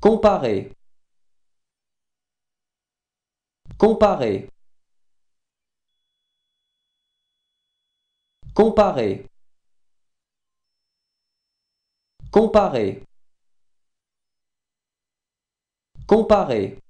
Comparer. Comparer. Comparer. Comparer. Comparer.